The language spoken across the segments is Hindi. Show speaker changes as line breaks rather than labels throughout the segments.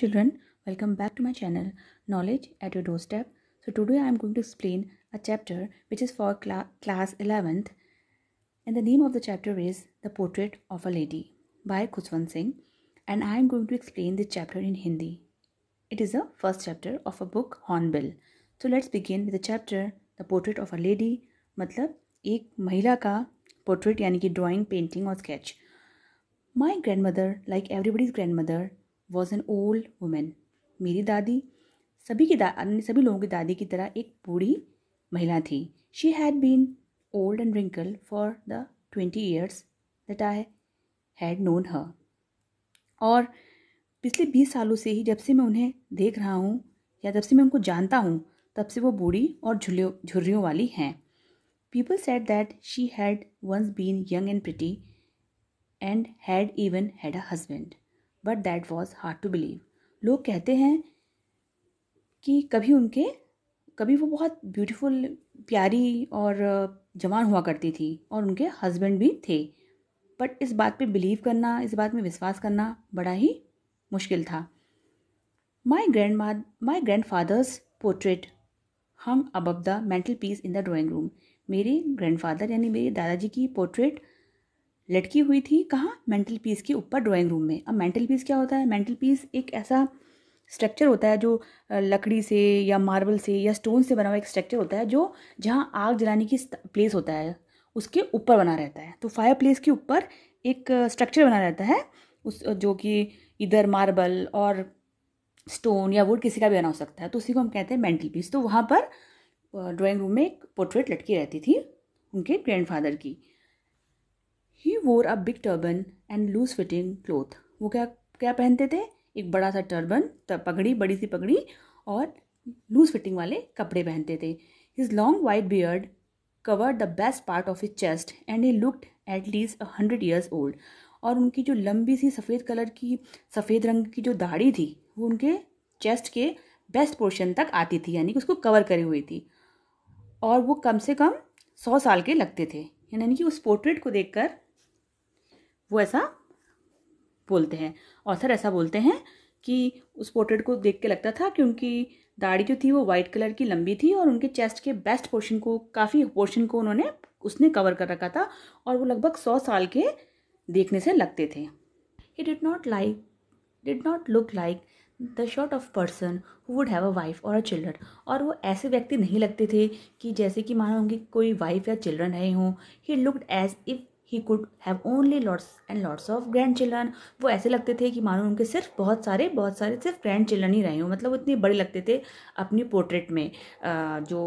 children welcome back to my channel knowledge at your doorstep so today i am going to explain a chapter which is for cl class 11th and the name of the chapter is the portrait of a lady by kuswan singh and i am going to explain this chapter in hindi it is the first chapter of a book hornbill so let's begin with the chapter the portrait of a lady मतलब एक महिला का portrait यानी कि drawing, painting or sketch. My grandmother, like everybody's grandmother. Was an old women मेरी दादी सभी की दा सभी लोगों की दादी की तरह एक बूढ़ी महिला थी she had been old and wrinkle for the twenty years that I had known her और पिछले बीस सालों से ही जब से मैं उन्हें देख रहा हूँ या जब से मैं उनको जानता हूँ तब से वो बूढ़ी और झुलियों झुर्रियों वाली हैं people said that she had once been young and pretty and had even had a husband but that was hard to believe लोग कहते हैं कि कभी उनके कभी वो बहुत ब्यूटीफुल प्यारी और जवान हुआ करती थी और उनके हस्बैंड भी थे बट इस बात पे बिलीव करना इस बात में विश्वास करना बड़ा ही मुश्किल था my grandma my grandfather's portrait hung above the mantelpiece in the drawing room मेरे फादर यानी मेरे दादाजी की पोर्ट्रेट लटकी हुई थी कहाँ मेंटल पीस के ऊपर ड्राइंग रूम में अब मेंटल पीस क्या होता है मेंटल पीस एक ऐसा स्ट्रक्चर होता है जो लकड़ी से या मार्बल से या स्टोन से बना हुआ एक स्ट्रक्चर होता है जो जहाँ आग जलाने की प्लेस होता है उसके ऊपर बना रहता है तो फायर प्लेस के ऊपर एक स्ट्रक्चर बना रहता है उस जो कि इधर मार्बल और स्टोन या वुड किसी का भी बना हो सकता है तो उसी को हम कहते हैं मेंटल पीस तो वहाँ पर ड्राइंग रूम में एक पोर्ट्रेट लटकी रहती थी उनके ग्रैंडफादर की he wore a big turban and loose fitting cloth वो क्या क्या पहनते थे एक बड़ा सा टर्बन पगड़ी बड़ी सी पगड़ी और लूज फिटिंग वाले कपड़े पहनते थे his long white beard cover the best part of his chest and he looked at least hundred years old और उनकी जो लंबी सी सफ़ेद कलर की सफ़ेद रंग की जो दाढ़ी थी वो उनके चेस्ट के बेस्ट पोर्शन तक आती थी यानी कि उसको कवर करी हुई थी और वो कम से कम सौ साल के लगते थे यानी कि उस पोर्ट्रेट को देखकर वो ऐसा बोलते हैं ऑथर ऐसा बोलते हैं कि उस पोर्ट्रेट को देख के लगता था कि उनकी दाढ़ी जो थी वो वाइट कलर की लंबी थी और उनके चेस्ट के बेस्ट पोर्शन को काफ़ी पोर्शन को उन्होंने उसने कवर कर रखा था और वो लगभग सौ साल के देखने से लगते थे he did not like did not look like the short of person who would have a wife और अ चिल्ड्रन और वो ऐसे व्यक्ति नहीं लगते थे कि जैसे कि मानो उनकी कोई वाइफ या चिल्ड्रन रहे हों he looked as if he could have only lots and lots of grandchildren वो ऐसे लगते थे कि मानो उनके सिर्फ बहुत सारे बहुत सारे सिर्फ ग्रैंड चिल्ड्रन ही रहे हों मतलब इतने बड़े लगते थे अपनी पोर्ट्रेट में जो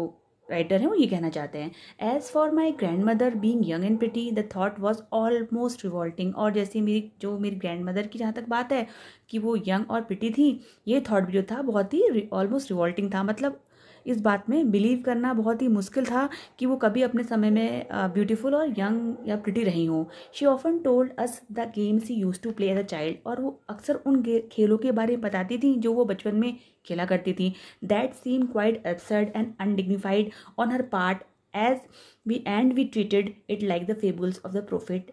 राइटर हैं वो ये कहना चाहते हैं as for my grandmother being young and pretty the thought was almost revolting और जैसे मेरी जो मेरी ग्रैंड मदर की जहाँ तक बात है कि वो यंग और पिटी थी ये थाट भी जो था बहुत ही ऑलमोस्ट रिवॉल्टिंग था मतलब इस बात में बिलीव करना बहुत ही मुश्किल था कि वो कभी अपने समय में ब्यूटीफुल और यंग या प्रिटी रही हों she often told us the games he used to play as a child और वो अक्सर उन खेलों के बारे में बताती थी जो वो बचपन में खेला करती थी that seem quite absurd and undignified on her part as we and we treated it like the fables of the prophet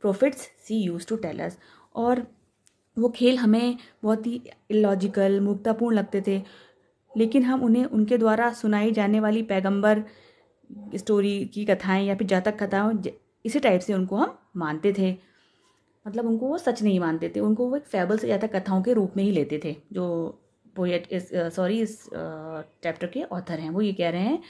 prophets she used to tell us और वो खेल हमें बहुत ही लॉजिकल मुक्तापूर्ण लगते थे लेकिन हम उन्हें उनके द्वारा सुनाई जाने वाली पैगंबर स्टोरी की कथाएं या फिर जातक कथाओं इसी टाइप से उनको हम मानते थे मतलब उनको वो सच नहीं मानते थे उनको वो एक फैबल से जातक कथाओं के रूप में ही लेते थे जो पोएट इस सॉरी इस चैप्टर के ऑथर हैं वो ये कह रहे हैं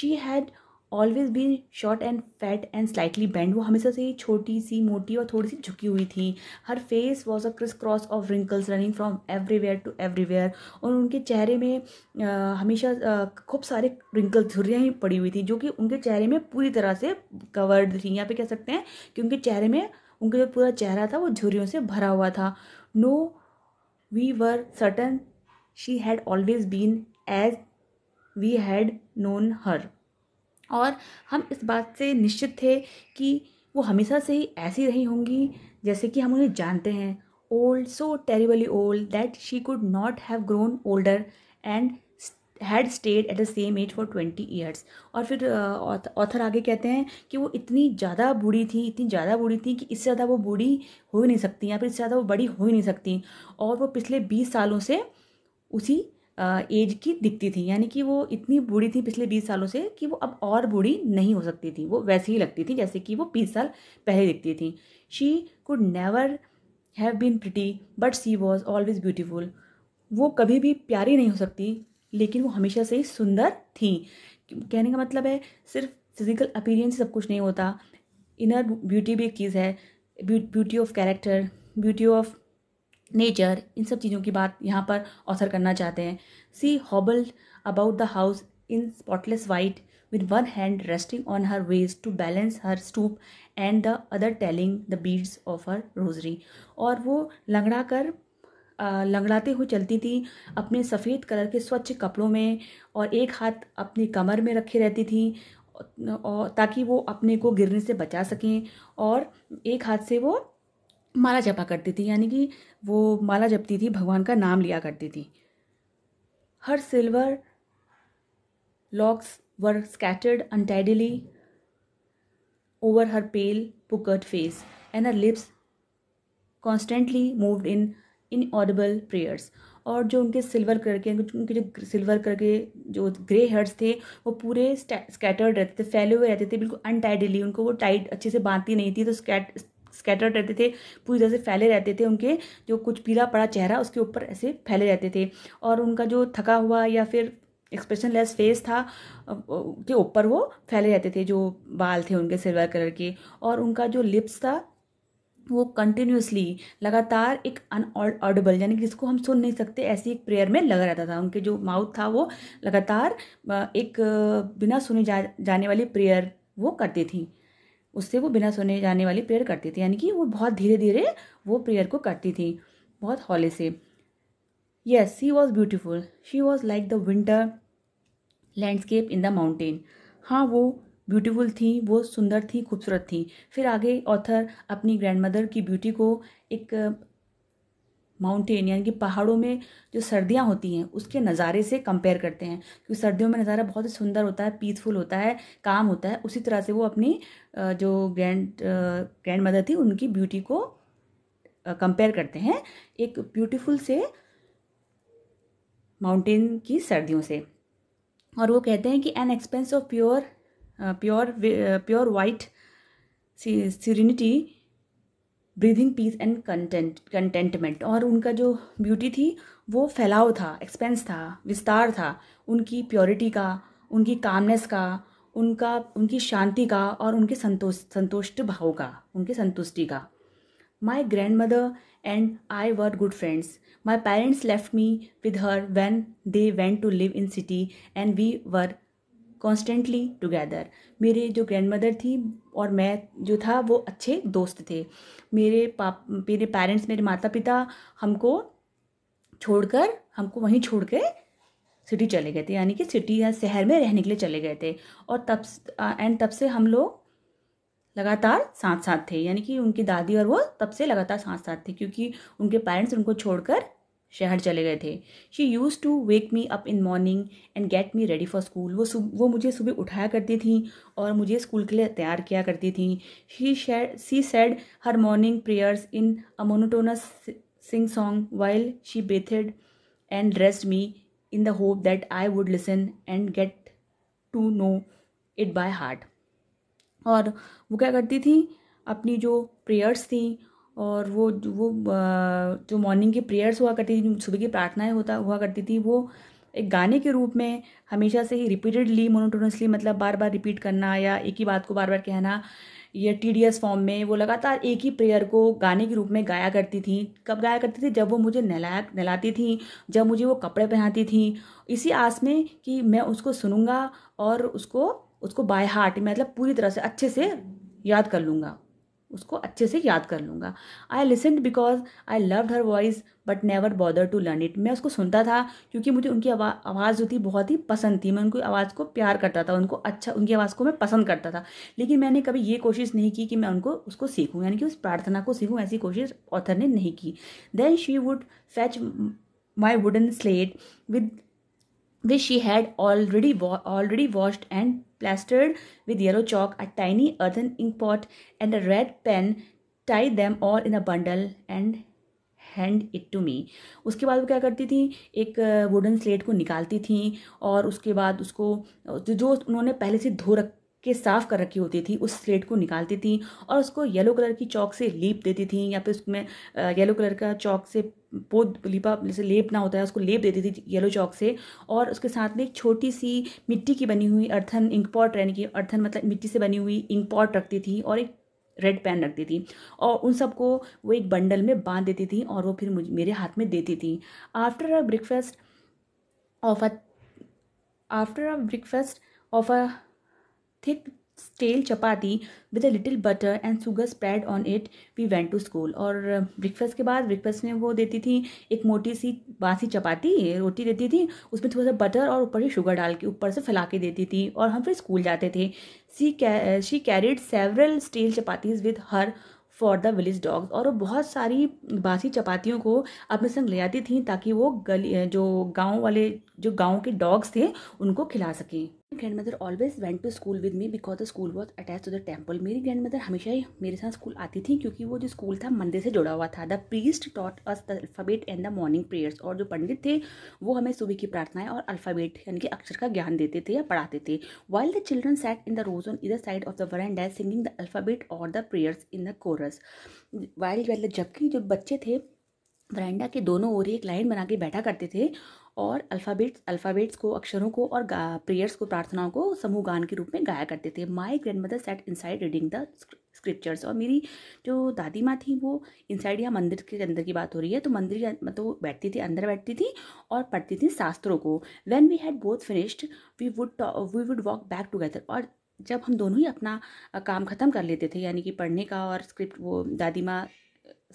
she had always be short and fat and slightly bent वो हमेशा से ही छोटी सी मोटी और थोड़ी सी झुकी हुई थी her face was a criss cross of wrinkles running from everywhere to everywhere और उनके चेहरे में आ, हमेशा खूब सारे रिंकल झुरियाँ ही पड़ी हुई थी जो कि उनके चेहरे में पूरी तरह से कवर्ड थी यहाँ पे कह सकते हैं कि उनके चेहरे में उनका जो पूरा चेहरा था वो झुरियों से भरा हुआ था no we were certain she had always been as we had known her और हम इस बात से निश्चित थे कि वो हमेशा से ही ऐसी रही होंगी जैसे कि हम उन्हें जानते हैं old so terribly old that she could not have grown older and had stayed at the same age for twenty years और फिर ऑथर आगे कहते हैं कि वो इतनी ज़्यादा बूढ़ी थी इतनी ज़्यादा बूढ़ी थी कि इससे ज़्यादा वो बूढ़ी हो ही नहीं सकती या फिर इससे ज़्यादा वो बड़ी हो ही नहीं सकती और वो पिछले बीस सालों से उसी एज की दिखती थी यानी कि वो इतनी बूढ़ी थी पिछले बीस सालों से कि वो अब और बूढ़ी नहीं हो सकती थी वो वैसे ही लगती थी जैसे कि वो बीस साल पहले दिखती थी she could never have been pretty but she was always beautiful वो कभी भी प्यारी नहीं हो सकती लेकिन वो हमेशा से ही सुंदर थी कहने का मतलब है सिर्फ फिजिकल अपीरियंस सब कुछ नहीं होता इनर ब्यूटी भी एक चीज़ है beauty of character beauty of nature इन सब चीज़ों की बात यहाँ पर ऑथर करना चाहते हैं she hobble about the house in spotless white with one hand resting on her waist to balance her stoop and the other telling the beads of her rosary और वो लंगड़ा कर लंगड़ाते हुए चलती थी अपने सफ़ेद कलर के स्वच्छ कपड़ों में और एक हाथ अपनी कमर में रखे रहती थी और ताकि वो अपने को गिरने से बचा सकें और एक हाथ से वो माला जपा करती थी यानी कि वो माला जपती थी भगवान का नाम लिया करती थी her silver locks were scattered scattered over her pale puckered face and her lips constantly constantly in inaudible prayers और जो उनके सिल्वर कलर के उनके जो सिल्वर कलर के जो ग्रे हेयर्स थे वो पूरे स्कैटर्ड रहते थे फैले हुए रहते थे बिल्कुल अनटाइडली उनको वो टाइट अच्छे से बांधती नहीं थी तो स्कैट स्कैटर्ड रहते थे पूरी तरह से फैले रहते थे उनके जो कुछ पीला पड़ा चेहरा उसके ऊपर ऐसे फैले रहते थे और उनका जो थका हुआ या फिर एक्सप्रेशन लेस फेस था के ऊपर वो फैले रहते थे जो बाल थे उनके सिल्वर कलर के और उनका जो लिप्स था वो कंटिन्यूसली लगातार एक अनऑडिबल यानी कि जिसको हम सुन नहीं सकते ऐसी एक प्रेयर में लगा रहता था उनके जो माउथ था वो लगातार एक बिना सुने जा, जाने वाली प्रेयर वो करती थी उससे वो बिना सुने जाने वाली प्रेयर करती थी यानी कि वो बहुत धीरे धीरे वो प्रेयर को करती थी बहुत हौले से yes she was beautiful she was like the winter landscape in the mountain हाँ वो ब्यूटीफुल थी वो सुंदर थी खूबसूरत थी फिर आगे ऑथर अपनी ग्रैंड मदर की ब्यूटी को एक माउंटेन यानी कि पहाड़ों में जो सर्दियाँ होती हैं उसके नज़ारे से कंपेयर करते हैं क्योंकि सर्दियों में नज़ारा बहुत ही सुंदर होता है पीसफुल होता है काम होता है उसी तरह से वो अपनी जो ग्रैंड ग्रैंड मदर थी उनकी ब्यूटी को कंपेयर करते हैं एक ब्यूटीफुल से माउंटेन की सर्दियों से और वो कहते हैं कि an expanse of pure pure pure white serenity breathing peace and content contentment और उनका जो ब्यूटी थी वो फैलाव था एक्सपेंस था विस्तार था उनकी प्योरिटी का उनकी कामनेस का उनका उनकी शांति का और उनके संतोष संतुष्ट भाव का उनके संतुष्टि का my grandmother and I were good friends my parents left me with her when they went to live in city and we were constantly together मेरे जो ग्रैंड मदर थी और मैं जो था वो अच्छे दोस्त थे मेरे पाप मेरे पेरेंट्स मेरे माता पिता हमको छोड़कर हमको वहीं छोड़ के सिटी चले गए थे यानी कि सिटी या शहर में रहने के लिए चले गए थे और तब एंड तब से हम लोग लगातार साथ साथ थे यानी कि उनकी दादी और वो तब से लगातार साथ साथ थे क्योंकि उनके पेरेंट्स उनको छोड़कर शहर चले गए थे she used to wake me up in morning and get me ready for school वो वो मुझे सुबह उठाया करती थी और मुझे स्कूल के लिए तैयार किया करती थी she she said her morning prayers in a monotonous sing song while she bathed and dressed me in the hope that I would listen and get to know it by heart और वो क्या करती थी अपनी जो प्रेयर्स थी और वो वो जो मॉर्निंग के प्रेयर्स हुआ करती थी सुबह की प्रार्थनाएं होता हुआ करती थी वो एक गाने के रूप में हमेशा से ही रिपीटेडली मोनोटोनसली मतलब बार बार रिपीट करना या एक ही बात को बार बार कहना या टी फॉर्म में वो लगातार एक ही प्रेयर को गाने के रूप में गाया करती थी कब गाया करती थी जब वो मुझे नहलाया नहलाती थी जब मुझे वो कपड़े पहनाती थी इसी आस में कि मैं उसको सुनूंगा और उसको उसको बाय हार्ट मतलब पूरी तरह से अच्छे से याद कर लूँगा उसको अच्छे से याद कर लूँगा I listen because I love her voice but never bother to learn it मैं उसको सुनता था क्योंकि मुझे उनकी आवा, आवाज़ जो थी बहुत ही पसंद थी मैं उनकी आवाज़ को प्यार करता था उनको अच्छा उनकी आवाज़ को मैं पसंद करता था लेकिन मैंने कभी ये कोशिश नहीं की कि मैं उनको उसको सीखूँ यानी कि उस प्रार्थना को सीखूँ ऐसी कोशिश ऑथर ने नहीं की then she would fetch my wooden slate with which she had already wa- already washed and plastered with yellow chalk a tiny earthen inkpot and a red pen tied them all in a bundle and hand it to me उसके बाद वो क्या करती थी एक वुडन स्लेट को निकालती थी और उसके बाद उसको जो उन्होंने पहले से धो रख के साफ़ कर रखी होती थी उस स्लेट को निकालती थी और उसको येलो कलर की चौक से लीप देती थी या फिर उसमें येलो कलर का चौक से पोत लिपा जैसे लेप ना होता है उसको लेप देती थी येलो चौक से और उसके साथ में एक छोटी सी मिट्टी की बनी हुई अर्थन इंक पॉट यानी कि अर्थन मतलब मिट्टी से बनी हुई इंक पॉट रखती थी और एक रेड पेन रखती थी और उन सबको वो एक बंडल में बांध देती थी और वो फिर मुझे मेरे हाथ में देती थी after a breakfast of a after a breakfast of a thick stale chapati with a little butter and sugar spread on it we went to school और ब्रेकफास्ट uh, के बाद ब्रेकफास्ट में वो देती थी एक मोटी सी बासी चपाती रोटी देती थी उसमें थोड़ा सा बटर और ऊपर ही शुगर डाल के ऊपर से फैला के देती थी और हम फिर स्कूल जाते थे she she carried several stale chapatis with her for the village dogs और वो बहुत सारी बासी चपातियों को अपने संग ले आती थी ताकि वो गली uh, जो गांव वाले जो गांव के डॉग्स थे उनको खिला सकें mother always went to school with me because the school was attach to the temple मेरी ग्रैंड मदर हमेशा ही मेरे साथ स्कूल आती थी क्योंकि वो जो स्कूल था मंदिर से जुड़ा हुआ था the priest taught us the alphabet and the morning prayers और जो पंडित थे वो हमें सुबह की प्रार्थनाएं और अल्फ़ाबेट यानी कि अक्षर का ज्ञान देते थे या पढ़ाते थे while the children sat in the rows on either side of the veranda singing the alphabet और the prayers in the chorus while जबकि जो बच्चे थे वरेंडा के दोनों ओर एक लाइन बना के बैठा करते थे और अल्फ़ाबेट्स अल्फ़ाबेट्स को अक्षरों को और प्रेयर्स को प्रार्थनाओं को समूह गान के रूप में गाया करते थे my grandmother sat inside reading the scriptures और मेरी जो दादी माँ थी वो इनसाइड या मंदिर के अंदर की बात हो रही है तो मंदिर मतलब तो बैठती थी अंदर बैठती थी और पढ़ती थी शास्त्रों को when we had both finished we would we would walk back together और जब हम दोनों ही अपना काम ख़त्म कर लेते थे यानी कि पढ़ने का और स्क्रिप्ट वो दादी माँ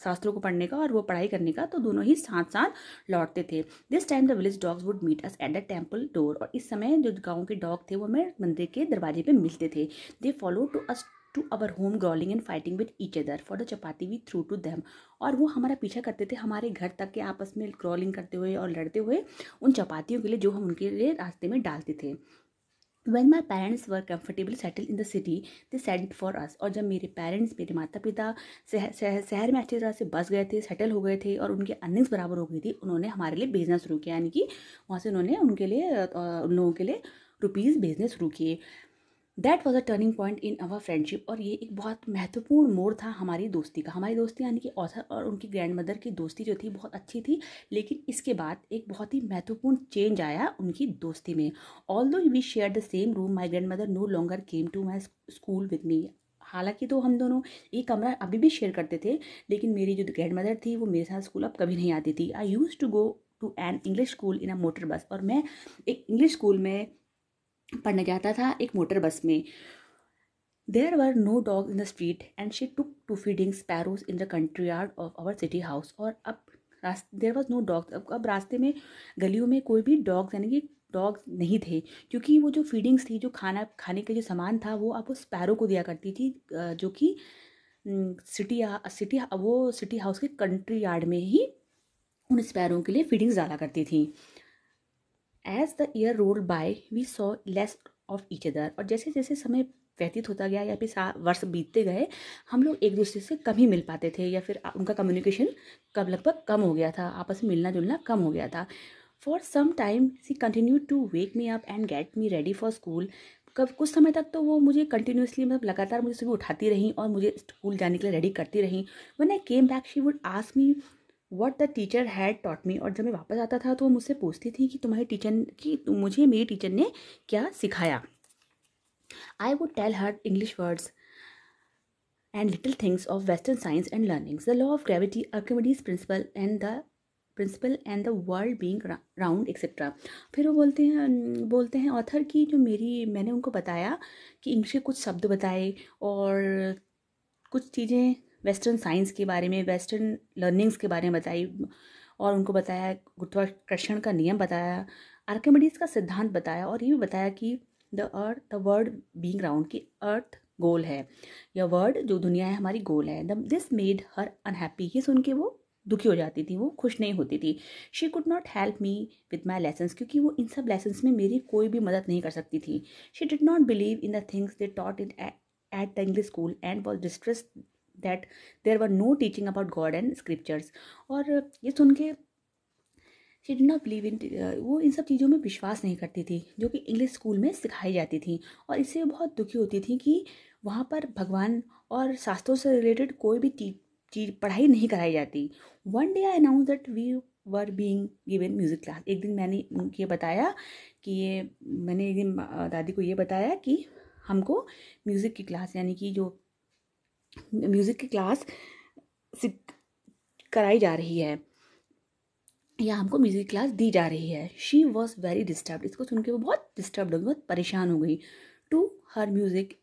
शास्त्रों को पढ़ने का और वो पढ़ाई करने का तो दोनों ही साथ साथ लौटते थे this time the village dogs would meet us at the temple door और इस समय जो गाँव के डॉग थे वो हमें मंदिर के दरवाजे पर मिलते थे they follow to us to our home growling and fighting with each other for the chapati we threw to them और वो हमारा पीछा करते थे हमारे घर तक के आपस में क्रॉलिंग करते हुए और लड़ते हुए उन चपातियों के लिए जो हम उनके लिए रास्ते में डालते थे when my parents were comfortably settle in the city they sent for us और जब मेरे पेरेंट्स मेरे माता पिता शहर शहर में अच्छी तरह से बस गए थे सेटल हो गए थे और उनकी अर्निंग्स बराबर हो गई थी उन्होंने हमारे लिए भेजना शुरू किया यानी कि वहाँ से उन्होंने उनके लिए उन लोगों के लिए रुपीज़ भेजने शुरू किए that was a turning point in our friendship और ये एक बहुत महत्वपूर्ण मोड़ था हमारी दोस्ती का हमारी दोस्ती यानी कि ऑथर और उनकी ग्रैंड मदर की दोस्ती जो थी बहुत अच्छी थी लेकिन इसके बाद एक बहुत ही महत्वपूर्ण चेंज आया उनकी दोस्ती में although we share the same room my grandmother no longer came to my school with me हालांकि तो हम दोनों ये कमरा अभी भी शेयर करते थे लेकिन मेरी जो ग्रैंड मदर थी वो मेरे साथ स्कूल अब कभी नहीं आती थी I used to go to an English school in a motor bus और मैं एक इंग्लिश स्कूल में पढ़ने जाता था एक मोटर बस में there were no dog in the street and she took to feeding sparrows in the country yard of our city house और अब रास्ते देर वॉज नो डॉग्स अब अब रास्ते में गलियों में कोई भी डॉग्स यानी कि डॉग्स नहीं थे क्योंकि वो जो फीडिंग्स थी जो खाना खाने का जो सामान था वो आप वो स्पैरो को दिया करती थी जो कि सिटी सिटी वो सिटी हाउस के कंट्री यार्ड में ही उन स्पैरों के लिए फीडिंग्स डाला करती थी as the year roll by we saw less of each other और जैसे जैसे समय व्यतीत होता गया या फिर वर्ष बीतते गए हम लोग एक दूसरे से कम ही मिल पाते थे या फिर उनका कम्युनिकेशन कब लगभग कम हो गया था आपस में मिलना जुलना कम हो गया था for some time she continue to wake me up and get me ready for school कब कुछ समय तक तो वो मुझे कंटिन्यूसली मतलब लगातार मुझे सुबह उठाती रहीं और मुझे स्कूल जाने के लिए रेडी करती रहीं when I came back she would ask me what the teacher had taught me और जब मैं वापस आता था तो वो मुझसे पूछती थी कि तुम्हारे टीचर कि मुझे मेरी टीचर ने क्या सिखाया I would tell her English words and little things of western science and learnings the law of gravity Archimedes principle and the principle and the world being round etcetera फिर वो बोलते हैं बोलते हैं ऑथर की जो मेरी मैंने उनको बताया कि इंग्लिश के कुछ शब्द बताए और कुछ चीज़ें वेस्टर्न साइंस के बारे में वेस्टर्न लर्निंग्स के बारे में बताई और उनको बताया गुरुत्वाकर्षण का नियम बताया आर्कमेडीज का सिद्धांत बताया और ये भी बताया कि the earth the world being round की अर्थ गोल है या वर्ड जो दुनिया है हमारी गोल है the this made her unhappy ये सुन के वो दुखी हो जाती थी वो खुश नहीं होती थी she could not help me with my lessons क्योंकि वो इन सब लेसन्स में मेरी कोई भी मदद नहीं कर सकती थी she did not believe in the things they taught in at the English school and was distress that there were no teaching about God and scriptures और ये सुन के she did not believe in वो इन सब चीज़ों में विश्वास नहीं करती थी जो कि इंग्लिश स्कूल में सिखाई जाती थी और इससे वो बहुत दुखी होती थी कि वहाँ पर भगवान और शास्त्रों से रिलेटेड कोई भी चीज पढ़ाई नहीं कराई जाती one day I announce that we were being given music class एक दिन मैंने ये बताया कि ये मैंने एक दिन दादी को ये बताया कि हमको म्यूज़िक की क्लास यानी कि जो म्यूज़िक की क्लास कराई जा रही है या हमको म्यूज़िक क्लास दी जा रही है शी वॉज वेरी डिस्टर्ब इसको सुन के वो बहुत डिस्टर्ब हो गई बहुत परेशान हो गई to her music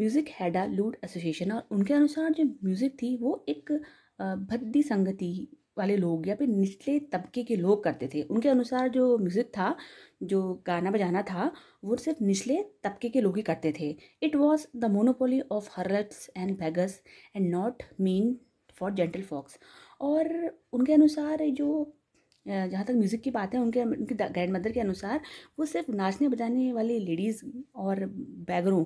music had a lewd association और उनके अनुसार जो म्यूज़िक थी वो एक भद्दी संगति वाले लोग या फिर निचले तबके के लोग करते थे उनके अनुसार जो म्यूज़िक था जो गाना बजाना था वो सिर्फ निचले तबके के लोग ही करते थे it was the monopoly of harlots and beggars and not meant for gentle folks और उनके अनुसार जो जहाँ तक म्यूज़िक की बात है उनके उनके ग्रैंड मदर के अनुसार वो सिर्फ नाचने बजाने वाली लेडीज़ और बैगरों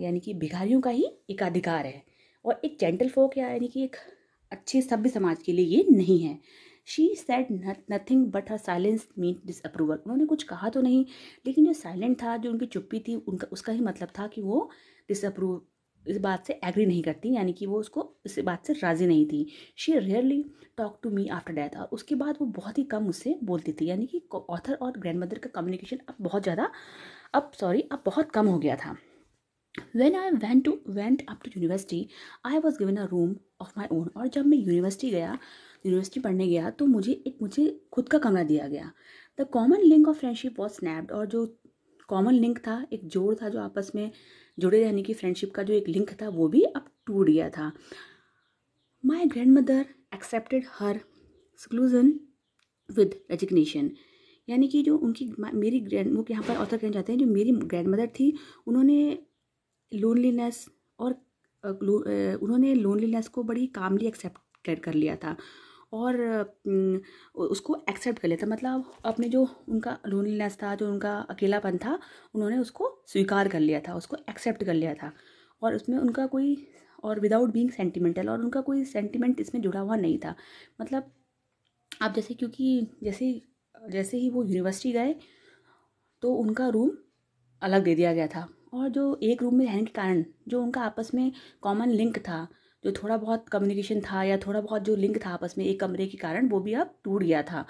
यानी कि भिखारियों का ही एकाधिकार है और एक जेंटल फोक या यानी कि एक अच्छे सभ्य समाज के लिए ये नहीं है she said nothing but her silence meant disapproval उन्होंने कुछ कहा तो नहीं लेकिन जो साइलेंट था जो उनकी चुप्पी थी उनका उसका ही मतलब था कि वो डिसअप्रूव इस बात से एग्री नहीं करती यानी कि वो उसको इस बात से राज़ी नहीं थी she rarely talk to me after death और उसके बाद वो बहुत ही कम उससे बोलती थी यानी कि ऑथर और ग्रैंड मदर का कम्युनिकेशन अब बहुत ज़्यादा अब सॉरी अब बहुत कम हो गया था when i went to went up to university i was given a room of my own और जब मैं यूनिवर्सिटी गया यूनिवर्सिटी पढ़ने गया तो मुझे एक मुझे खुद का कमरा दिया गया the common link of friendship was snapped और जो कॉमन लिंक था एक जोड़ था जो आपस में जुड़े रहने की फ्रेंडशिप का जो एक लिंक था वो भी अब टूट गया था my grandmother accepted her exclusion with resignation यानी कि जो उनकी मेरी ग्रैंड वो यहाँ पर ऑथर कहना चाहते हैं जो मेरी ग्रैंड मदर थी उन्होंने लोनलीनेस और उन्होंने लोनलीनेस को बड़ी कामली एक्सेप्ट कर कर लिया था और उसको एक्सेप्ट कर लिया था मतलब अपने जो उनका लोनलीनेस था जो उनका अकेलापन था उन्होंने उसको स्वीकार कर लिया था उसको एक्सेप्ट कर लिया था और उसमें उनका कोई और विदाउट बीइंग सेंटिमेंटल और उनका कोई सेंटिमेंट इसमें जुड़ा हुआ नहीं था मतलब आप जैसे क्योंकि जैसे जैसे ही वो यूनिवर्सिटी गए तो उनका रूम अलग दे दिया गया था और जो एक रूम में रहने के कारण जो उनका आपस में कॉमन लिंक था जो थोड़ा बहुत कम्युनिकेशन था या थोड़ा बहुत जो लिंक था आपस में एक कमरे के कारण वो भी अब टूट गया था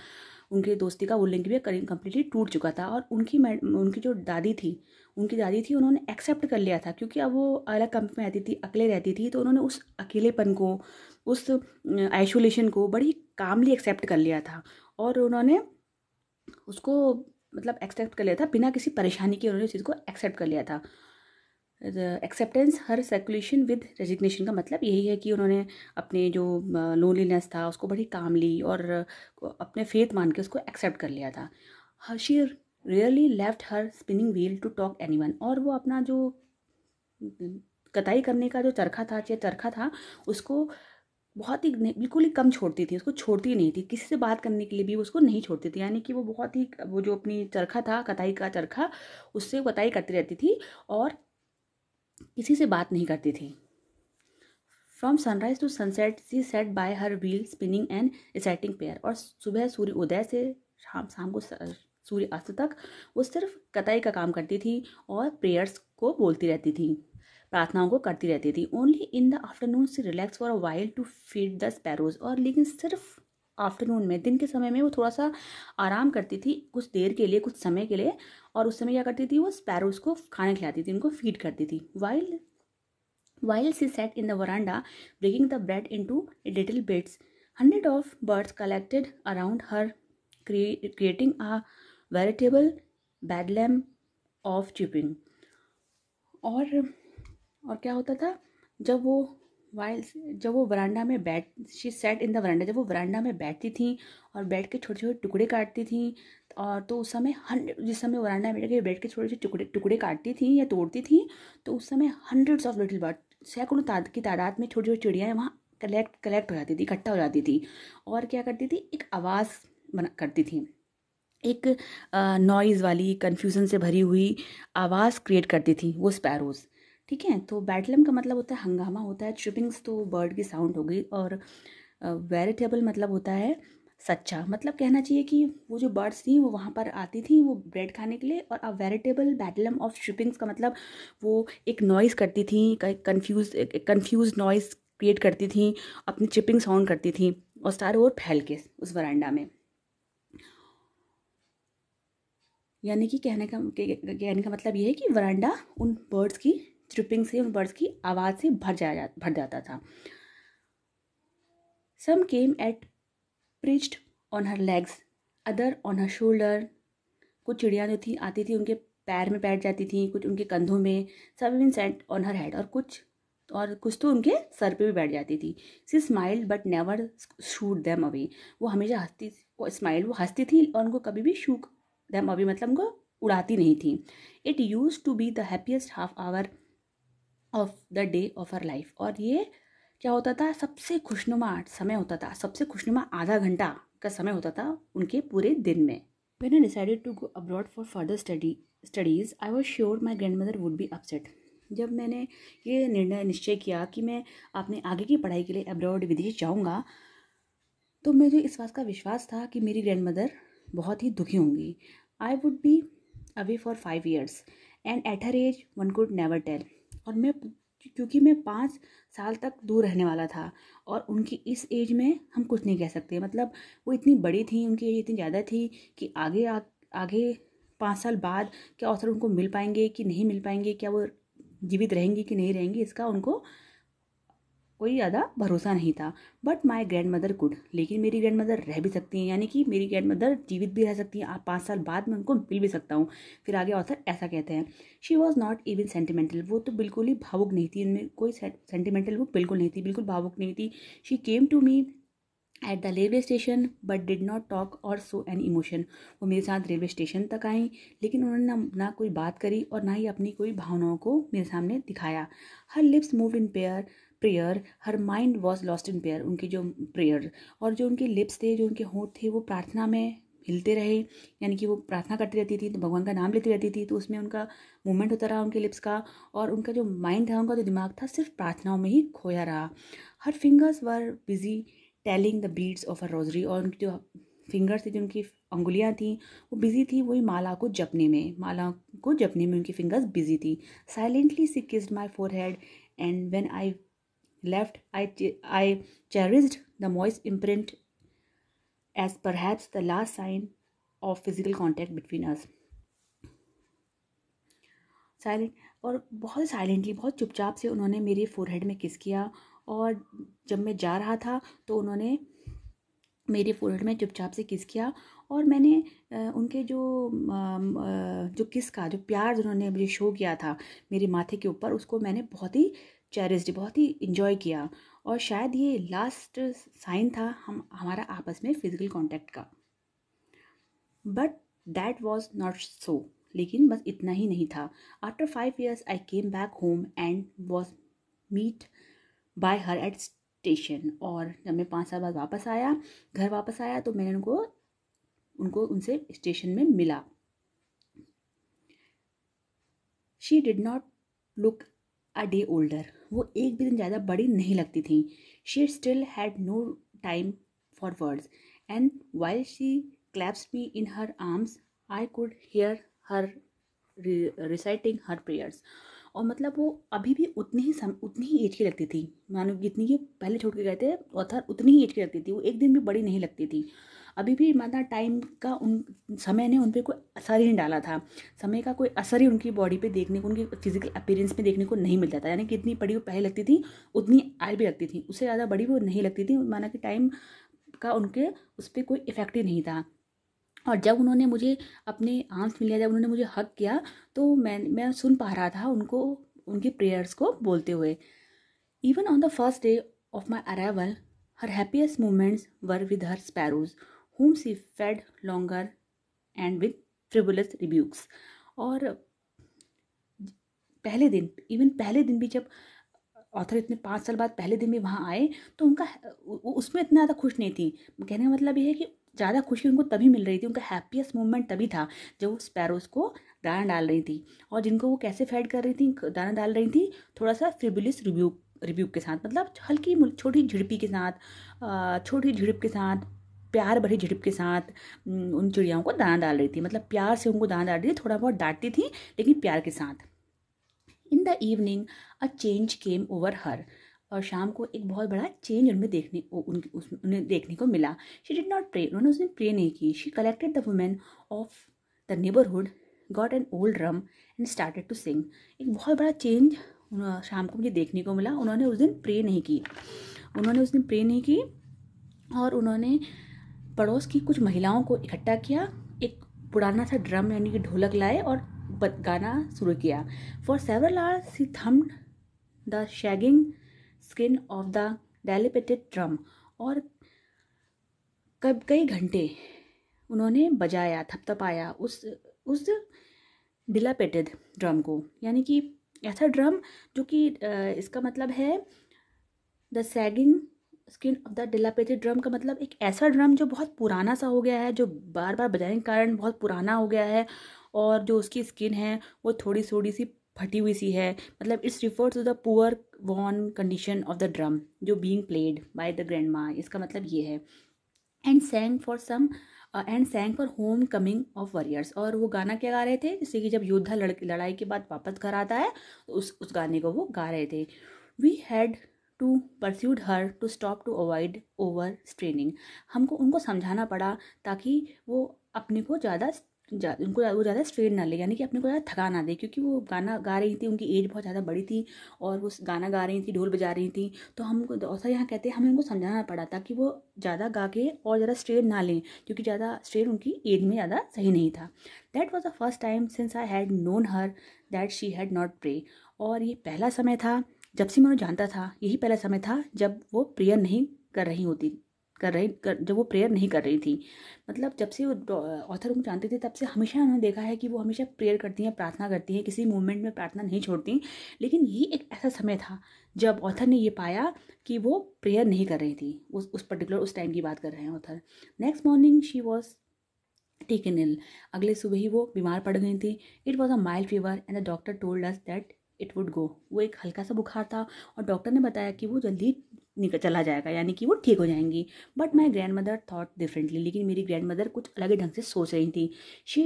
उनके दोस्ती का वो लिंक भी कम्प्लीटली टूट चुका था और उनकी उनकी जो दादी थी उनकी दादी थी उन्होंने एक्सेप्ट कर लिया था क्योंकि अब वो अलग कंपनी में रहती थी अकेले रहती थी तो उन्होंने उस अकेलेपन को उस आइसोलेशन को बड़ी कामली एक्सेप्ट कर लिया था और उन्होंने उसको मतलब एक्सेप्ट कर लिया था बिना किसी परेशानी के उन्होंने चीज़ को एक्सेप्ट कर लिया था acceptance her circulation with resignation का मतलब यही है कि उन्होंने अपने जो लोनलीनेस था उसको बड़ी काम ली और अपने फेथ मान के उसको एक्सेप्ट कर लिया था her she rarely left her spinning wheel to talk anyone और वो अपना जो कताई करने का जो चरखा था चाहे चरखा था उसको बहुत ही बिल्कुल ही कम छोड़ती थी उसको छोड़ती नहीं थी किसी से बात करने के लिए भी उसको नहीं छोड़ती थी यानी कि वो बहुत ही वो जो अपनी चरखा था कताई का चरखा उससे कताई करती रहती थी और किसी से बात नहीं करती थी from sunrise to sunset she sat by her wheel spinning and setting prayer और सुबह सूर्य उदय से शाम शाम को सूर्य अस्त तक वो सिर्फ कताई का काम करती थी और प्रेयर्स को बोलती रहती थी प्रार्थनाओं को करती रहती थी only in the afternoon she relax for a while to feed the sparrows और लेकिन सिर्फ आफ्टरनून में दिन के समय में वो थोड़ा सा आराम करती थी कुछ देर के लिए कुछ समय के लिए और उस समय क्या करती थी वो स्पैरोज को खाना खिलाती थी उनको फीड करती थी while while she sat in the veranda breaking the bread into little bits hundred of birds collected around her creating a veritable bedlam of chirping और और क्या होता था जब वो वाइल्स जब वो वरांडा में बैठ she sat in the veranda जब वो वरांडा में बैठती थी और बैठ के छोटे छोटे टुकड़े काटती थी और तो उस समय हंड्रेड जिस समय वरांडा में बैठ के बैठ के छोटे छोटे टुकड़े टुकड़े काटती थी या तोड़ती थी तो उस समय हंड्रेड्स ऑफ लिटिल बर्ड सैकड़ों ताद की तादाद में छोटी छोटी चिड़ियाँ वहाँ कलेक्ट कलेक्ट हो जाती थी इकट्ठा हो जाती थी और क्या करती थी एक आवाज़ बना करती थी एक नॉइज़ वाली कन्फ्यूज़न से भरी हुई आवाज़ क्रिएट करती थी वो स्पैरोज़ ठीक है तो बैटलम का मतलब होता है हंगामा होता है चिपिंग्स तो बर्ड की साउंड हो गई और वेरिटेबल मतलब होता है सच्चा मतलब कहना चाहिए कि वो जो बर्ड्स थी वो वहाँ पर आती थी वो ब्रेड खाने के लिए और a veritable bedlam of chirpings का मतलब वो एक नॉइज़ करती थी कन्फ्यूज कन्फ्यूज नॉइज़ क्रिएट करती थी अपनी चिपिंग साउंड करती थी और स्टार और फैल के उस वरांडा में यानी कि कहने का कहने का मतलब ये है कि वरांडा उन बर्ड्स की ट्रिपिंग से बर्ड्स की आवाज़ से भर जाया भर जाता था some came at perched on her legs other on her shoulder कुछ चिड़िया जो थी आती थी उनके पैर में बैठ जाती थी कुछ उनके कंधों में सब in sat on her head और कुछ और कुछ तो उनके सर पे भी बैठ जाती थी she smile but never shooed them away वो हमेशा हंसती वो स्माइल वो हंसती थी और उनको कभी भी शूक दैम अवे मतलब उनको उड़ाती नहीं थी it used to be the happiest half hour of the day of our life और ये क्या होता था सबसे खुशनुमा समय होता था सबसे खुशनुमा आधा घंटा का समय होता था उनके पूरे दिन में I decided to go abroad for further study studies I was sure my grandmother would be upset जब मैंने ये निर्णय निश्चय किया कि मैं अपने आगे की पढ़ाई के लिए अब्रॉड विदेश जाऊँगा तो जो इस बात का विश्वास था कि मेरी ग्रैंड मदर बहुत ही दुखी होंगी I would be away for five years and at her age one could never tell और मैं क्योंकि मैं पाँच साल तक दूर रहने वाला था और उनकी इस एज में हम कुछ नहीं कह सकते मतलब वो इतनी बड़ी थी उनकी एज इतनी ज़्यादा थी कि आगे आ, आगे पाँच साल बाद क्या अवसर उनको मिल पाएंगे कि नहीं मिल पाएंगे क्या वो जीवित रहेंगी कि नहीं रहेंगी इसका उनको कोई ज़्यादा भरोसा नहीं था but my grandmother good लेकिन मेरी ग्रैंड मदर रह भी सकती हैं यानी कि मेरी ग्रैंड मदर जीवित भी रह सकती हैं आप पाँच साल बाद मैं उनको मिल भी सकता हूँ फिर आगे ऑथर ऐसा कहते हैं she was not even sentimental वो तो बिल्कुल ही भावुक नहीं थी इनमें कोई सेंटिमेंटल वो बिल्कुल नहीं थी बिल्कुल भावुक नहीं थी she came to me at the railway station but did not talk और सो एन इमोशन वो मेरे साथ रेलवे स्टेशन तक आई लेकिन उन्होंने ना ना कोई बात करी और ना ही अपनी कोई भावनाओं को मेरे सामने दिखाया her lips move in pair prayer her mind was lost in prayer उनकी जो प्रेयर और जो उनके लिप्स थे जो उनके होंठ थे वो प्रार्थना में हिलते रहे यानी कि वो प्रार्थना करती रहती थी तो भगवान का नाम लेती रहती थी तो उसमें उनका मूवमेंट होता रहा उनके लिप्स का और उनका जो माइंड था उनका जो दिमाग था सिर्फ प्रार्थनाओं में ही खोया रहा her fingers were busy telling the beads of a rosary और उनकी जो फिंगर्स थी जो उनकी अंगुलियाँ थीं वो बिज़ी थी वही माला को जपने में माला को जपने में उनकी फिंगर्स बिजी थी silently she kissed my forehead and when I left, I, I cherished the moist imprint as perhaps the last sign of physical contact between us. Silent और बहुत साइलेंटली बहुत चुपचाप से उन्होंने मेरे फोरहेड में किस किया और जब मैं जा रहा था तो उन्होंने मेरे फोरहेड में चुपचाप से किस किया और मैंने उनके जो जो किस का जो प्यार उन्होंने मुझे शो किया था मेरे माथे के ऊपर उसको मैंने बहुत ही चेरिस डे बहुत ही इन्जॉय किया और शायद ये लास्ट साइन था हम हमारा आपस में फिज़िकल कॉन्टैक्ट का but that was not so लेकिन बस इतना ही नहीं था after five years I came back home and was meet by her at station और जब मैं पाँच साल बाद वापस आया घर वापस आया तो मैंने उनको उनको उनसे स्टेशन में मिला she did not look a day older वो एक भी दिन ज़्यादा बड़ी नहीं लगती थी she still had no time for words and while she clasps me in her arms I could hear her reciting her prayers और मतलब वो अभी भी उतनी ही सम उतनी ही एज की लगती थी मानो जितनी ये पहले छोड़ के गए थे था उतनी ही एज की लगती थी वो एक दिन भी बड़ी नहीं लगती थी अभी भी मतलब टाइम का उन समय ने उन पर कोई असर ही नहीं डाला था समय का कोई असर ही उनकी बॉडी पे देखने को उनकी फिजिकल अपीयरेंस में देखने को नहीं मिलता था यानी कि इतनी बड़ी वो पहले लगती थी उतनी आज भी लगती थी उससे ज़्यादा बड़ी वो नहीं लगती थी माना कि टाइम का उनके उस पर कोई इफेक्ट ही नहीं था और जब उन्होंने मुझे अपने आर्म्स में लिया जब उन्होंने मुझे हक किया तो मैं मैं सुन पा रहा था उनको उनके प्रेयर्स को बोलते हुए even on the first day of my arrival her happiest moments were with her sparrows home she fed longer and with tribulus rebukes और पहले दिन इवन पहले दिन भी जब ऑथर इतने पाँच साल बाद पहले दिन भी वहाँ आए तो उनका उसमें इतना ज़्यादा खुश नहीं थी कहने का मतलब ये है कि ज़्यादा खुशी उनको तभी मिल रही थी उनका हैप्पीएस्ट मोमेंट तभी था जब वो स्पैरोज को दाना डाल रही थी और जिनको वो कैसे फेड कर रही थी दाना डाल रही थी थोड़ा सा फ्रिबुलिस रिव्यू रिव्यू के साथ मतलब हल्की छोटी झिड़पी के साथ छोटी झिड़प के साथ प्यार भरी झिड़प के साथ उन चिड़ियाओं को दाना डाल रही थी मतलब प्यार से उनको दाना डाल रही थी थोड़ा बहुत डांटती थी लेकिन प्यार के साथ in the evening a change came over her और शाम को एक बहुत बड़ा चेंज उनमें देखने उन, उस, उन्हें देखने को मिला शी डिड नॉट प्रे उन्होंने उसने प्रे नहीं की she collected the women of the neighbourhood got an old drum and started to sing एक बहुत बड़ा चेंज शाम को मुझे देखने को मिला उन्होंने उस दिन प्रे नहीं की उन्होंने उस दिन प्रे नहीं की और उन्होंने पड़ोस की कुछ महिलाओं को इकट्ठा किया एक पुराना सा ड्रम यानी कि ढोलक लाए और गाना शुरू किया for several hours she thumped the sagging skin of the dilapidated drum और कब कई घंटे उन्होंने बजाया थपथपाया उस उस डिलापेटेड ड्रम को यानी कि ऐसा ड्रम जो कि इसका मतलब है the sagging skin of the dilapidated drum का मतलब एक ऐसा ड्रम जो बहुत पुराना सा हो गया है जो बार बार बजाने के कारण बहुत पुराना हो गया है और जो उसकी स्किन है वो थोड़ी थोड़ी सी फटी हुई सी है मतलब it's refer to the poor worn condition of the drum जो being played by the grand माँ इसका मतलब ये है and sang for some and sang for home coming of warriors और वो गाना क्या गा रहे थे जैसे कि जब योद्धा लड़, लड़ाई के बाद वापस घर आता है तो उस उस गाने को वो गा रहे थे we had to persuade her to stop to avoid overstraining हमको उनको समझाना पड़ा ताकि वो अपने को ज़्यादा जा, उनको वो ज़्यादा स्ट्रेन ना ले यानी कि अपने को ज़्यादा थका ना दे क्योंकि वो गाना गा रही थी उनकी एज बहुत ज़्यादा बड़ी थी और वो गाना गा रही थी ढोल बजा रही थी तो हमको दोस्तों यहाँ कहते हैं हमें उनको समझाना पड़ा ताकि वो ज़्यादा गा के और ज़्यादा स्ट्रेन ना लें क्योंकि ज़्यादा स्ट्रेन उनकी एज में ज़्यादा सही नहीं था that was the first time since I had known her that she had not pray और ये पहला समय था जब से मैं उन्हें जानता था यही पहला समय था जब वो प्रेयर नहीं कर रही होती कर रही कर, जब वो प्रेयर नहीं कर रही थी मतलब जब से वो ऑथर उनको जानते थे तब से हमेशा उन्होंने देखा है कि वो हमेशा प्रेयर करती हैं प्रार्थना करती हैं किसी मूवमेंट में प्रार्थना नहीं छोड़ती लेकिन ये एक ऐसा समय था जब ऑथर ने ये पाया कि वो प्रेयर नहीं कर रही थी उस उस पर्टिकुलर उस टाइम की बात कर रहे हैं author next morning she was taken ill अगले सुबह ही वो बीमार पड़ गई थी it was a mild fever and the doctor told us that it would go वो एक हल्का सा बुखार था और डॉक्टर ने बताया कि वो जल्दी निकल चला जाएगा यानी कि वो ठीक हो जाएंगी but my grandmother thought differently लेकिन मेरी ग्रैंड मदर कुछ अलग ही ढंग से सोच रही थी she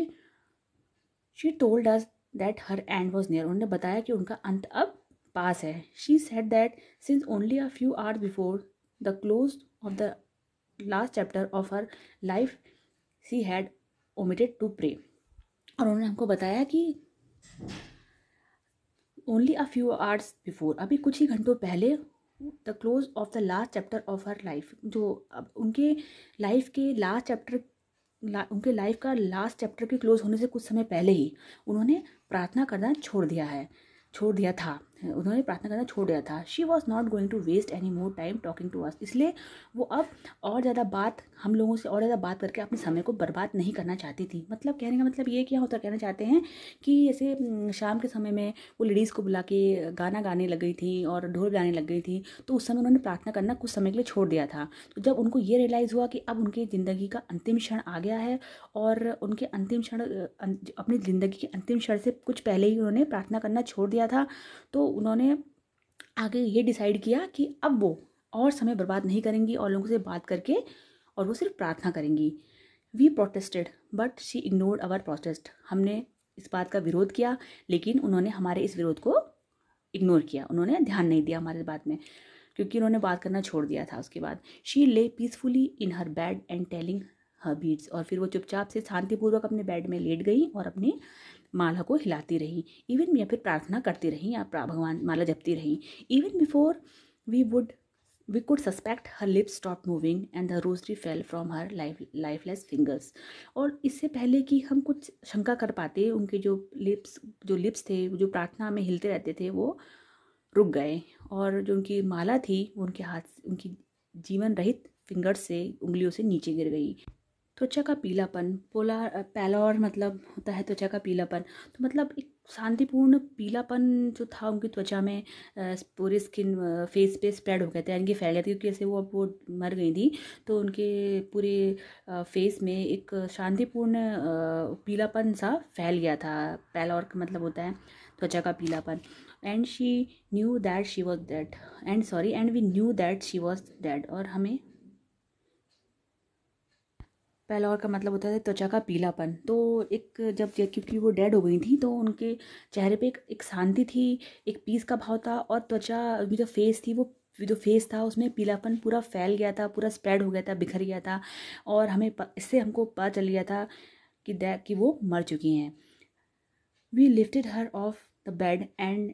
she told us that her end was near उन्होंने बताया कि उनका अंत अब पास है she said that since only a few hours before the close of the last chapter of her life she had omitted to pray और उन्होंने हमको बताया कि only a few hours before अभी कुछ ही घंटों पहले the close of the last chapter of her life जो अब उनके लाइफ के लास्ट चैप्टर ला, उनके लाइफ का लास्ट चैप्टर के क्लोज होने से कुछ समय पहले ही उन्होंने प्रार्थना करना छोड़ दिया है छोड़ दिया था उन्होंने प्रार्थना करना छोड़ दिया था she was not going to waste any more time talking to us इसलिए वो अब और ज़्यादा बात हम लोगों से और ज़्यादा बात करके अपने समय को बर्बाद नहीं करना चाहती थी मतलब कहने का मतलब ये क्या होता कहना चाहते हैं कि जैसे शाम के समय में वो लेडीज़ को बुला के गाना गाने लग गई थी और ढोल बजाने लग गई थी तो उस समय उन्होंने प्रार्थना करना कुछ समय के लिए छोड़ दिया था तो जब उनको ये रियलाइज़ हुआ कि अब उनकी ज़िंदगी का अंतिम क्षण आ गया है और उनके अंतिम क्षण अं, अपनी ज़िंदगी के अंतिम क्षण से कुछ पहले ही उन्होंने प्रार्थना करना छोड़ दिया था तो उन्होंने आगे ये डिसाइड किया कि अब वो और समय बर्बाद नहीं करेंगी और लोगों से बात करके और वो सिर्फ प्रार्थना करेंगी we protested but she ignored our protest हमने इस बात का विरोध किया लेकिन उन्होंने हमारे इस विरोध को इग्नोर किया उन्होंने ध्यान नहीं दिया हमारे बात में क्योंकि उन्होंने बात करना छोड़ दिया था उसके बाद she lay peacefully in her bed and telling her beads और फिर वो चुपचाप से शांतिपूर्वक अपने बेड में लेट गई और अपनी माला को हिलाती रही इवन या फिर प्रार्थना करती रही या भगवान माला जपती रही even before we would we could suspect her lips stop moving and the rosary fell from her life lifeless fingers और इससे पहले कि हम कुछ शंका कर पाते उनके जो लिप्स जो लिप्स थे जो प्रार्थना में हिलते रहते थे वो रुक गए और जो उनकी माला थी उनके हाथ उनकी जीवन रहित फिंगर्स से उंगलियों से नीचे गिर गई त्वचा का पीलापन पोला पैलोर मतलब होता है त्वचा का पीलापन तो मतलब एक शांतिपूर्ण पीलापन जो था उनकी त्वचा में पूरे स्किन फेस पे स्प्रेड हो गया था यानी कि फैल गया था क्योंकि ऐसे वो अब वो मर गई थी तो उनके पूरे फेस में एक शांतिपूर्ण पीलापन सा फैल गया था पैलोर का मतलब होता है त्वचा का पीलापन and she knew that she was dead and sorry and we knew that she was dead और हमें और का मतलब होता है त्वचा का पीलापन तो एक जब क्योंकि वो डेड हो गई थी तो उनके चेहरे पे एक, एक शांति थी एक पीस का भाव था और त्वचा जो फेस थी वो जो फेस था उसमें पीलापन पूरा फैल गया था पूरा स्प्रेड हो गया था बिखर गया था और हमें इससे हमको पता चल गया था कि कि वो मर चुकी हैं we lifted her off the bed and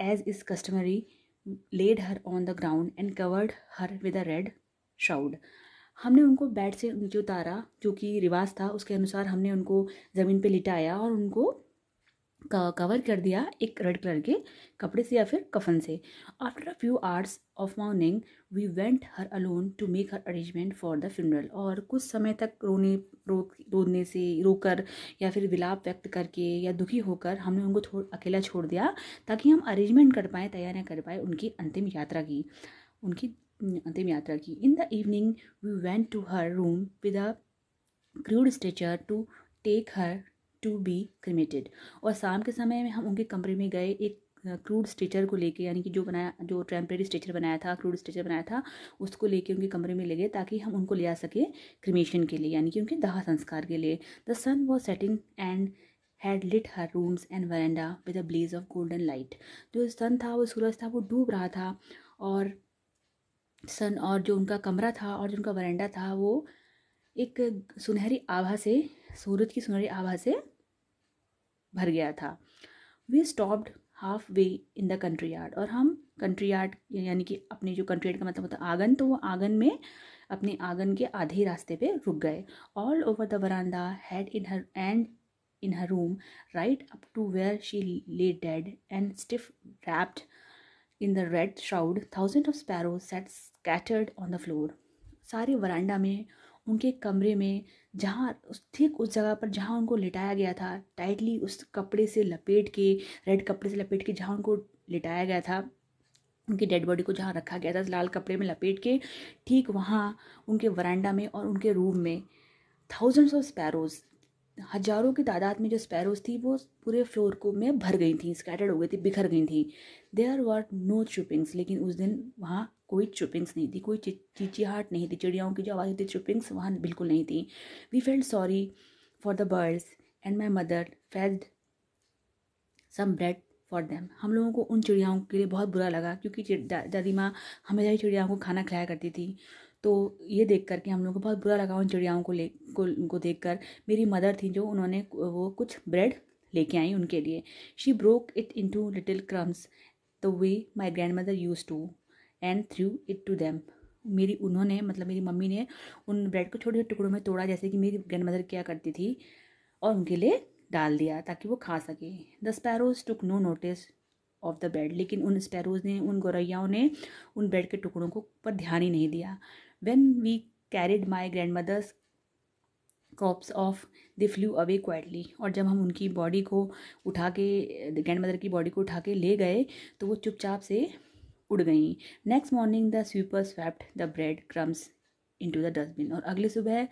as is customary laid her on the ground and covered her with a red shroud हमने उनको बेड से नीचे उतारा जो कि रिवाज था उसके अनुसार हमने उनको ज़मीन पे लिटाया और उनको कवर कर दिया एक रेड कलर के कपड़े से या फिर कफन से after a few hours of mourning we went her alone to make her arrangement for the funeral और कुछ समय तक रोने रो रोने से रोकर या फिर विलाप व्यक्त करके या दुखी होकर हमने उनको थोड़ा अकेला छोड़ दिया ताकि हम अरेंजमेंट कर पाएँ तैयारियाँ कर पाएँ उनकी अंतिम यात्रा की उनकी अंतिम यात्रा की in the evening we went to her room with a crude stretcher to take her to be cremated और शाम के समय में हम उनके कमरे में गए एक क्रूड स्ट्रेचर को लेके यानी कि जो बनाया जो टेम्प्रेरी स्ट्रेचर बनाया था क्रूड स्ट्रेचर बनाया था उसको लेके उनके कमरे में ले गए ताकि हम उनको ले आ सके क्रिमेशन के लिए यानी कि उनके दाह संस्कार के लिए the sun was setting and had lit her rooms and veranda with a blaze of golden light जो सन था वो सूरज था वो डूब रहा था और सन और जो उनका कमरा था और जो उनका वरेंडा था वो एक सुनहरी आभा से सूरज की सुनहरी आभा से भर गया था we stopped halfway in the country courtyard और हम कंट्री यार्ड यानी कि अपने जो कंट्री यार्ड का मतलब होता है आंगन तो वो आंगन में अपने आंगन के आधे रास्ते पे रुक गए all over the veranda had in her and in her room right up to where she lay dead and stiff wrapped in the red shroud thousand of sparrow sets scattered on the floor सारे वरांडा में उनके कमरे में जहाँ उस ठीक उस जगह पर जहाँ उनको लिटाया गया था टाइटली उस कपड़े से लपेट के रेड कपड़े से लपेट के जहाँ उनको लिटाया गया था उनकी डेड बॉडी को जहाँ रखा गया था लाल कपड़े में लपेट के ठीक वहाँ उनके वरांडा में और उनके रूम में थाउजेंड्स ऑफ स्पैरोज़ हजारों की तादाद में जो स्पैरोज थी वो पूरे फ्लोर को में भर गई थी स्कैटर्ड हो गई थी बिखर गई थी देयर वर नो चुपिंग्स लेकिन उस दिन वहाँ कोई चुपिंग्स नहीं थी कोई हाट नहीं थी चिड़ियाओं की जो आवाज़ थी चुपिंग्स वहाँ बिल्कुल नहीं थी we felt sorry for the birds and my mother felled some bread for them हम लोगों को उन चिड़ियाओं के लिए बहुत बुरा लगा क्योंकि दादी माँ हमेशा ही चिड़ियाओं को खाना खिलाया करती थी तो ये देख कर के हम लोगों को बहुत बुरा लगा उन चिड़ियाओं को ले को, को देख कर मेरी मदर थी जो उन्होंने वो कुछ ब्रेड लेके आई उनके लिए she broke it into little crumbs the way my grandmother used to and threw it to them मेरी उन्होंने मतलब मेरी मम्मी ने उन ब्रेड को छोटे छोटे टुकड़ों में तोड़ा जैसे कि मेरी ग्रैंड मदर क्या करती थी और उनके लिए डाल दिया ताकि वो खा सके the sparrows took no notice of the bread लेकिन उन स्पैरोज ने उन गौरैयाओं ने उन बेड के टुकड़ों को पर ध्यान ही नहीं दिया When we carried my grandmother's corpse off the flew away quietly और जब हम उनकी बॉडी को उठा के ग्रैंड मदर की बॉडी को उठा के ले गए तो वो चुपचाप से उड़ गई next morning the sweeper swept the bread crumbs into the dustbin और अगले सुबह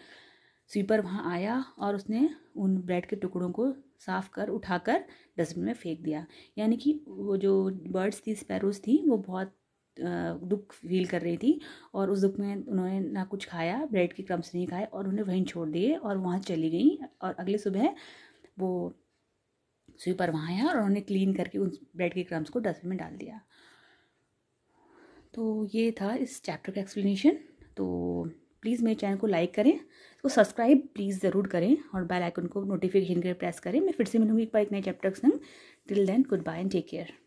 स्वीपर वहाँ आया और उसने उन ब्रेड के टुकड़ों को साफ कर उठाकर डस्टबिन में फेंक दिया यानी कि वो जो बर्ड्स थी स्पैरोज थी वो बहुत दुख फील कर रही थी और उस दुख में उन्होंने ना कुछ खाया ब्रेड के क्रम्स नहीं खाए और उन्हें वहीं छोड़ दिए और वहाँ चली गई और अगले सुबह वो स्वीपर वहाँ आया और उन्होंने क्लीन करके उस ब्रेड के क्रम्स को डस्टबिन में डाल दिया तो ये था इस चैप्टर का एक्सप्लेनेशन तो प्लीज़ मेरे चैनल को लाइक करें इसको सब्सक्राइब प्लीज़ ज़रूर करें और बेल आइकन को नोटिफिकेशन के प्रेस करें मैं फिर से मिलूँगी एक बार एक नए चैप्टर संग till then goodbye and take care